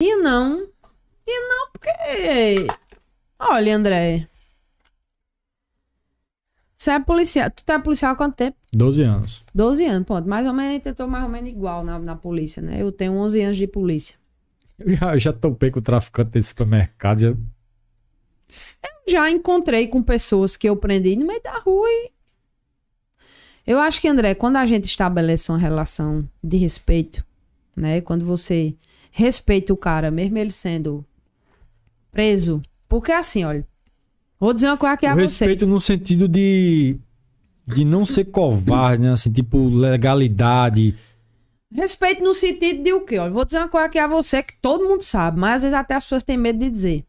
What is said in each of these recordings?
E não. E não porque. Olha, André. Você é policial. Tu tá policial há quanto tempo? 12 anos. 12 anos, ponto. Mais ou menos, eu tô mais ou menos igual na, na polícia, né? Eu tenho 11 anos de polícia. Eu já, eu já topei com o traficante desse supermercado. Já... Eu já encontrei com pessoas que eu prendi no meio da rua e... Eu acho que, André, quando a gente estabelece uma relação de respeito, né? Quando você respeita o cara, mesmo ele sendo preso. Porque assim, olha. Vou dizer uma coisa que é a vocês. Respeito no sentido de. De não ser covarde, né? Assim, tipo, legalidade. Respeito no sentido de o quê? Olha, vou dizer uma coisa que é a você que todo mundo sabe, mas às vezes até as pessoas têm medo de dizer.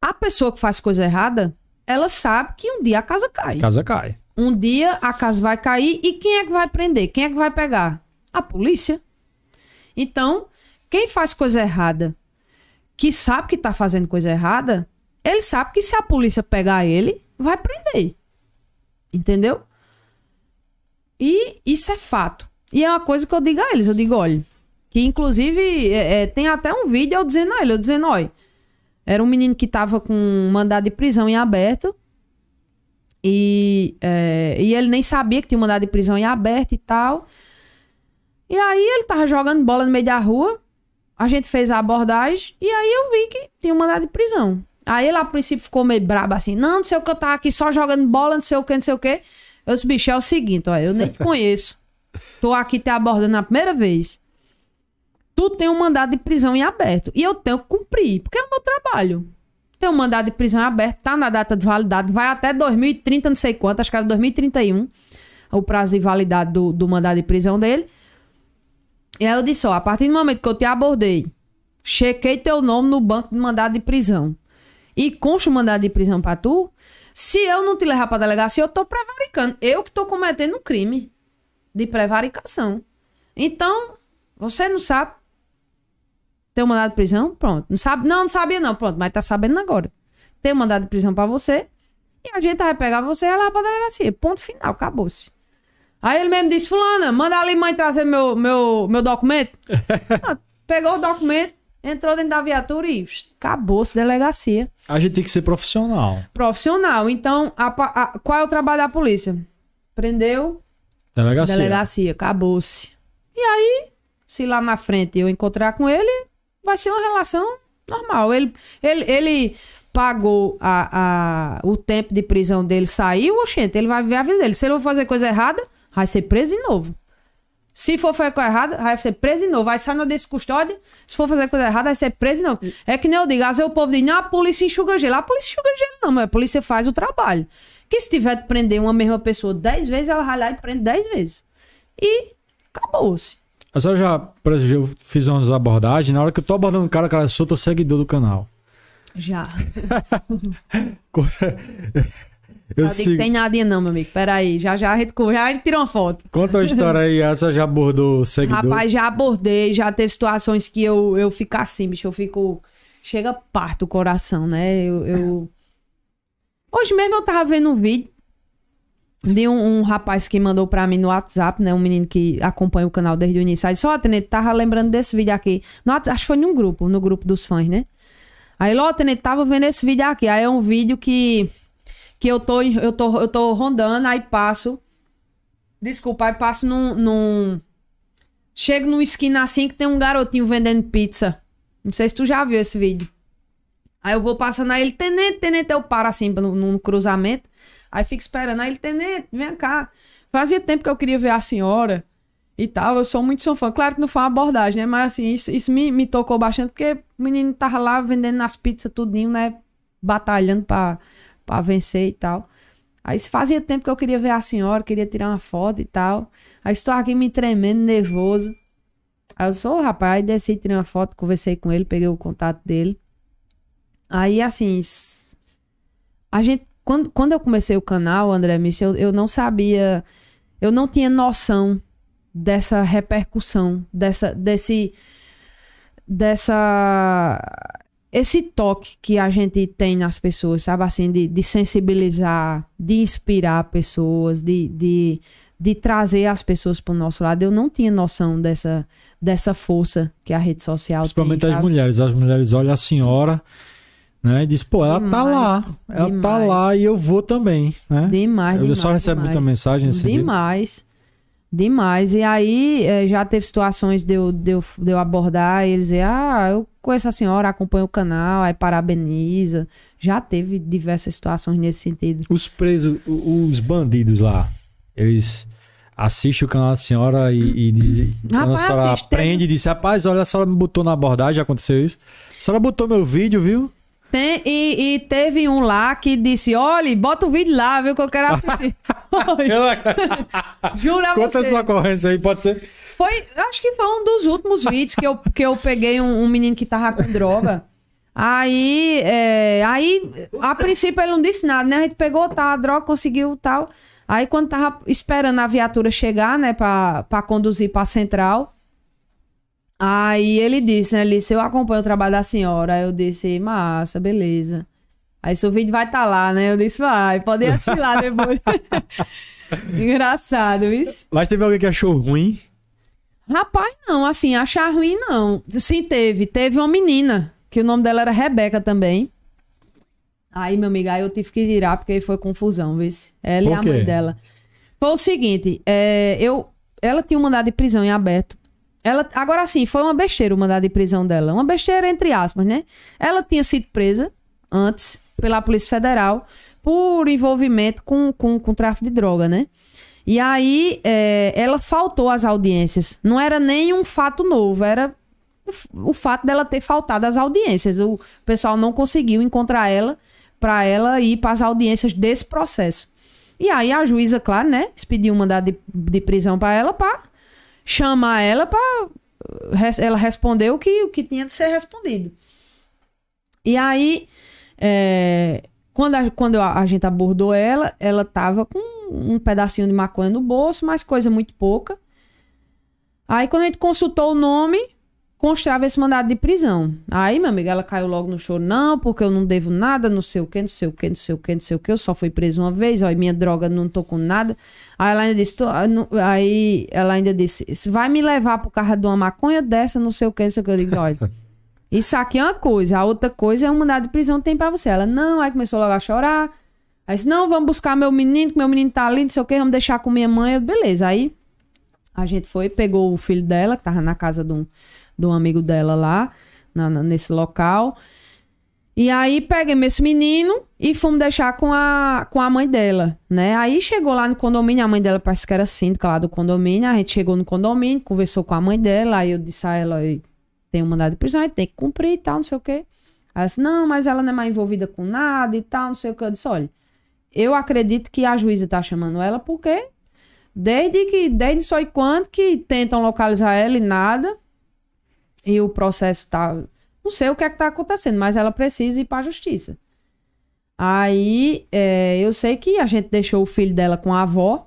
A pessoa que faz coisa errada, ela sabe que um dia a casa cai. A casa cai. Um dia a casa vai cair e quem é que vai prender? Quem é que vai pegar? A polícia. Então, quem faz coisa errada, que sabe que tá fazendo coisa errada, ele sabe que se a polícia pegar ele, vai prender. Entendeu? E isso é fato. E é uma coisa que eu digo a eles, eu digo, olha, que inclusive é, é, tem até um vídeo eu dizendo a ele, eu dizendo, olha, era um menino que tava com mandado de prisão em aberto. E, é, e ele nem sabia que tinha mandado de prisão em aberto e tal. E aí ele tava jogando bola no meio da rua. A gente fez a abordagem e aí eu vi que tinha um mandado de prisão. Aí ele a princípio ficou meio brabo assim: não, não sei o que eu tava aqui só jogando bola, não sei o que, não sei o que. Eu disse, bicho, é o seguinte, ó, eu nem te conheço. Tô aqui te abordando a primeira vez. Tu tem um mandado de prisão em aberto. E eu tenho que cumprir, porque é o meu trabalho. Tem um mandado de prisão em aberto, tá na data de validade, vai até 2030, não sei quanto, acho que era 2031, o prazo de validade do, do mandado de prisão dele. E aí eu disse, ó, a partir do momento que eu te abordei, chequei teu nome no banco de mandado de prisão e consta o mandado de prisão pra tu, se eu não te levar pra delegacia, eu tô prevaricando. Eu que tô cometendo um crime de prevaricação. Então, você não sabe ter um mandado de prisão? Pronto. Não sabe? Não, não sabia não. Pronto, mas tá sabendo agora. Tem um mandado de prisão para você e a gente vai pegar você e levar pra delegacia. Ponto final, acabou-se. Aí ele mesmo disse: Fulana, manda ali mãe trazer meu, meu, meu documento. Ah, pegou o documento, entrou dentro da viatura e acabou-se delegacia. A gente tem que ser profissional. Profissional. Então, a, a, qual é o trabalho da polícia? Prendeu. Delegacia. Delegacia, acabou-se. E aí, se lá na frente eu encontrar com ele, vai ser uma relação normal. Ele, ele, ele pagou a, a, o tempo de prisão dele, saiu, oxente, ele vai viver a vida dele. Se ele for fazer coisa errada, Vai ser preso de novo. Se for fazer coisa errada, vai ser preso de novo. Vai sair na custódia Se for fazer coisa errada, vai ser preso de novo. É que nem eu digo, às vezes o povo diz, não, a polícia enxuga gelo. A polícia enxuga gelo não, mas a polícia faz o trabalho. Que se tiver de prender uma mesma pessoa dez vezes, ela vai lá e prende dez vezes. E acabou-se. A senhora já, por exemplo, eu fiz umas abordagens. Na hora que eu tô abordando o cara, cara, eu sou teu seguidor do canal. Já. Eu não sigo... tem nadinha não, meu amigo. Pera aí, já já a gente, já a gente tira uma foto. Conta uma história aí, essa já abordou seguidor? Rapaz, já abordei, já teve situações que eu, eu fico assim, bicho, eu fico... Chega parto o coração, né? Eu, eu... Hoje mesmo eu tava vendo um vídeo de um, um rapaz que mandou pra mim no WhatsApp, né? Um menino que acompanha o canal desde o início. Aí só, oh, Tenente, tava lembrando desse vídeo aqui. No WhatsApp, acho que foi num grupo, no grupo dos fãs, né? Aí, ó, oh, Tenente, tava vendo esse vídeo aqui. Aí é um vídeo que que eu tô, eu tô, eu tô rondando, aí passo. Desculpa, aí passo num. num... Chego numa esquina assim que tem um garotinho vendendo pizza. Não sei se tu já viu esse vídeo. Aí eu vou passando, aí ele, tenente, tenente, eu paro assim no, cruzamento. Aí fico esperando, aí ele, tenente, vem cá. Fazia tempo que eu queria ver a senhora e tal. Eu sou muito seu fã. Claro que não foi uma abordagem, né? Mas assim, isso, isso me, me tocou bastante, porque o menino tava lá vendendo as pizzas tudinho, né? Batalhando pra, para vencer e tal. Aí fazia tempo que eu queria ver a senhora, queria tirar uma foto e tal. Aí estou aqui me tremendo, nervoso. Aí eu sou, o rapaz, aí desci, tirei uma foto, conversei com ele, peguei o contato dele. Aí assim, a gente quando, quando eu comecei o canal, André Michel, eu, eu não sabia, eu não tinha noção dessa repercussão, dessa desse dessa esse toque que a gente tem nas pessoas, sabe assim, de, de sensibilizar, de inspirar pessoas, de, de, de trazer as pessoas para o nosso lado. Eu não tinha noção dessa, dessa força que a rede social Principalmente tem. Principalmente as mulheres. As mulheres olham a senhora né? E diz, pô, ela tá demais, tá lá, ela demais. tá lá e eu vou também, né? Demais, Eu demais, só recebo muita mensagem assim. Demais. Dia. Demais. E aí é, já teve situações de eu, de, eu, de eu abordar e dizer, ah, eu conheço a senhora, acompanho o canal, aí parabeniza. Já teve diversas situações nesse sentido. Os presos, os bandidos lá, eles assiste o canal da senhora e, e de, rapaz, a senhora assiste, aprende e diz, rapaz, olha, a senhora me botou na abordagem, aconteceu isso. A senhora botou meu vídeo, viu? Tem, e, e, teve um lá que disse: olhe, bota o vídeo lá, viu? Que eu quero assistir. Jura Conta essa ocorrência aí, pode ser. Foi, acho que foi um dos últimos vídeos que eu, que eu peguei um, um menino que tava com droga. Aí, é, aí, a princípio ele não disse nada, né? A gente pegou, tá, a droga, conseguiu tal. Aí quando tava esperando a viatura chegar, né, pra, pra conduzir pra central, Aí ele disse, né? Ele eu acompanho o trabalho da senhora. Aí eu disse, massa, beleza. Aí seu vídeo vai estar tá lá, né? Eu disse, vai, pode assistir lá depois. Engraçado isso. Mas teve alguém que achou ruim? Rapaz, não, assim, achar ruim não. Sim, teve. Teve uma menina, que o nome dela era Rebeca também. Aí, meu amigo, aí eu tive que tirar, porque foi confusão, viu? Ela e a mãe dela. Foi o seguinte, é, eu, ela tinha um mandado de prisão em aberto ela, agora sim, foi uma besteira o mandado de prisão dela. Uma besteira entre aspas, né? Ela tinha sido presa antes pela Polícia Federal por envolvimento com, com, com tráfico de droga, né? E aí é, ela faltou às audiências. Não era nem um fato novo, era o, o fato dela ter faltado às audiências. O pessoal não conseguiu encontrar ela para ela ir para as audiências desse processo. E aí a juíza, claro, né, expediu o mandado de, de prisão para ela para chamar ela para eh, ela respondeu o que, o que tinha de ser respondido. E aí, é, quando, a, quando a, a, gente abordou ela, ela tava com um pedacinho de maconha no bolso, mas coisa muito pouca. Aí, quando a gente consultou o nome, Constrava esse mandado de prisão. Aí, minha amiga, ela caiu logo no choro, não, porque eu não devo nada, não sei o que, não sei o que, não sei o que, não sei o que, eu só fui preso uma vez, ó, e minha droga não tô com nada. Aí ela ainda disse, ah, não, aí ela ainda disse, vai me levar pro carro de uma maconha dessa, não sei o que, não sei o que. Eu digo, olha, isso aqui é uma coisa, a outra coisa é um mandado de prisão que tem pra você. Ela, não, aí começou logo a chorar. Aí disse, não, vamos buscar meu menino, que meu menino tá ali, não sei o que, vamos deixar com minha mãe. Eu, beleza, aí a gente foi, pegou o filho dela, que tava na casa de um do amigo dela lá, na, na, nesse local. E aí peguei esse menino e fomos deixar com a, com a mãe dela, né? Aí chegou lá no condomínio, a mãe dela parece que era síndica lá do condomínio, a gente chegou no condomínio, conversou com a mãe dela, aí eu disse a ela, tem um mandado de prisão, tem que cumprir e tal, não sei o quê. Ela disse, não, mas ela não é mais envolvida com nada e tal, não sei o quê. Eu disse, olha, eu acredito que a juíza tá chamando ela porque desde que, desde só e quando que tentam localizar ela e nada, e o processo tá. Não sei o que é que tá acontecendo, mas ela precisa ir para a justiça. Aí é, eu sei que a gente deixou o filho dela com a avó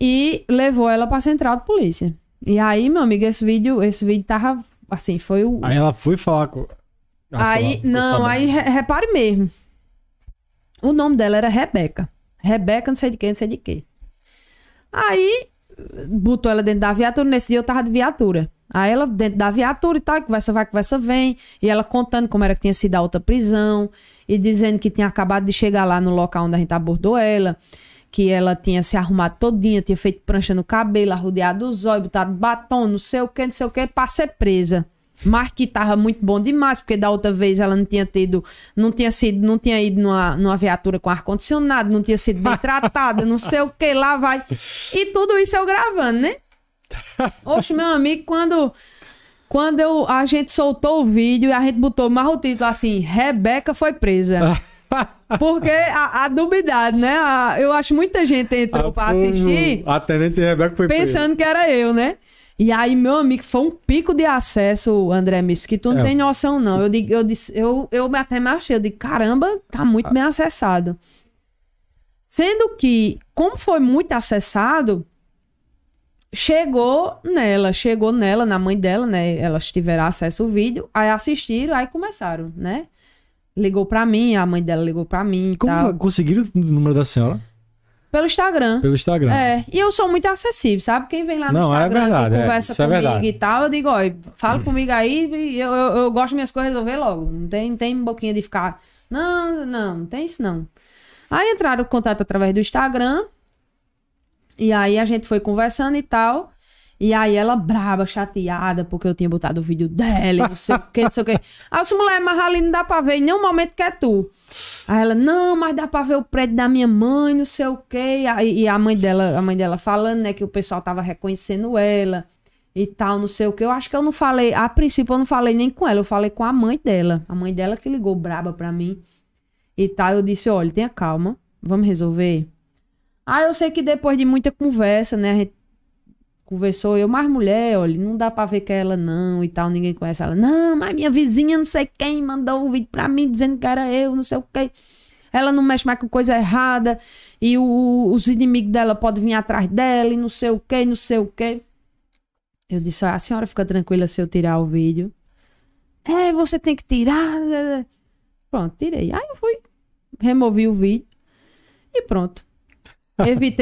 e levou ela para central de polícia. E aí, meu amigo, esse vídeo, esse vídeo tava assim, foi o. Aí ela foi falar com. Ah, aí, falar, não, aí repare mesmo. O nome dela era Rebeca. Rebeca, não sei de quem, não sei de quem. Aí botou ela dentro da viatura. Nesse dia eu tava de viatura. Aí ela dentro da viatura e tal, conversa vai, conversa vem. E ela contando como era que tinha sido a outra prisão. E dizendo que tinha acabado de chegar lá no local onde a gente abordou ela. Que ela tinha se arrumado todinha, tinha feito prancha no cabelo, arrudeado os olhos, botado batom, não sei o que, não sei o que, pra ser presa que tava muito bom demais, porque da outra vez ela não tinha tido, não tinha sido, não tinha ido numa, numa viatura com ar-condicionado, não tinha sido bem tratada, não sei o que, lá vai. E tudo isso eu gravando, né? Oxe, meu amigo, quando quando eu, a gente soltou o vídeo e a gente botou mais o título assim, Rebeca foi presa. Porque a, a duvidade, né? A, eu acho muita gente entrou ah, para assistir. A tenente Rebeca foi pensando presa. que era eu, né? E aí, meu amigo, foi um pico de acesso, André Misto, que tu não é. tem noção, não. Eu, digo, eu, disse, eu, eu até me achei, eu digo, caramba, tá muito ah. bem acessado. Sendo que, como foi muito acessado, chegou nela, chegou nela, na mãe dela, né? Elas tiveram acesso ao vídeo, aí assistiram, aí começaram, né? Ligou pra mim, a mãe dela ligou pra mim. Como tal. conseguiram o número da senhora? Pelo Instagram. Pelo Instagram. É. E eu sou muito acessível, sabe? Quem vem lá no Não, é Instagram, é verdade, é. conversa Isso é comigo é verdade. e tal, eu digo, olha, fala hum. comigo aí, eu, eu, eu gosto de minhas coisas resolver logo. Não tem, não tem boquinha de ficar. Não, não, não tem isso não. Aí entraram em contato através do Instagram. E aí a gente foi conversando e tal. E aí ela braba, chateada, porque eu tinha botado o vídeo dela, não sei o que, não sei o que. As mulher, mas ali não dá pra ver em nenhum momento que é tu. Aí ela, não, mas dá pra ver o prédio da minha mãe, não sei o que. E a mãe dela, a mãe dela falando, né, que o pessoal tava reconhecendo ela e tal, não sei o que. Eu acho que eu não falei, a princípio eu não falei nem com ela, eu falei com a mãe dela. A mãe dela que ligou braba pra mim e tal. Eu disse, olha, tenha calma, vamos resolver. Ah, eu sei que depois de muita conversa, né, a gente Conversou eu, mas mulher, olha, não dá pra ver que é ela não e tal, ninguém conhece ela. Não, mas minha vizinha, não sei quem, mandou um vídeo pra mim dizendo que era eu, não sei o quê. Ela não mexe mais com coisa errada e o, os inimigos dela podem vir atrás dela e não sei o quê, não sei o quê. Eu disse, olha, a senhora fica tranquila se eu tirar o vídeo. É, você tem que tirar. Pronto, tirei. Aí eu fui, removi o vídeo e pronto. Evitei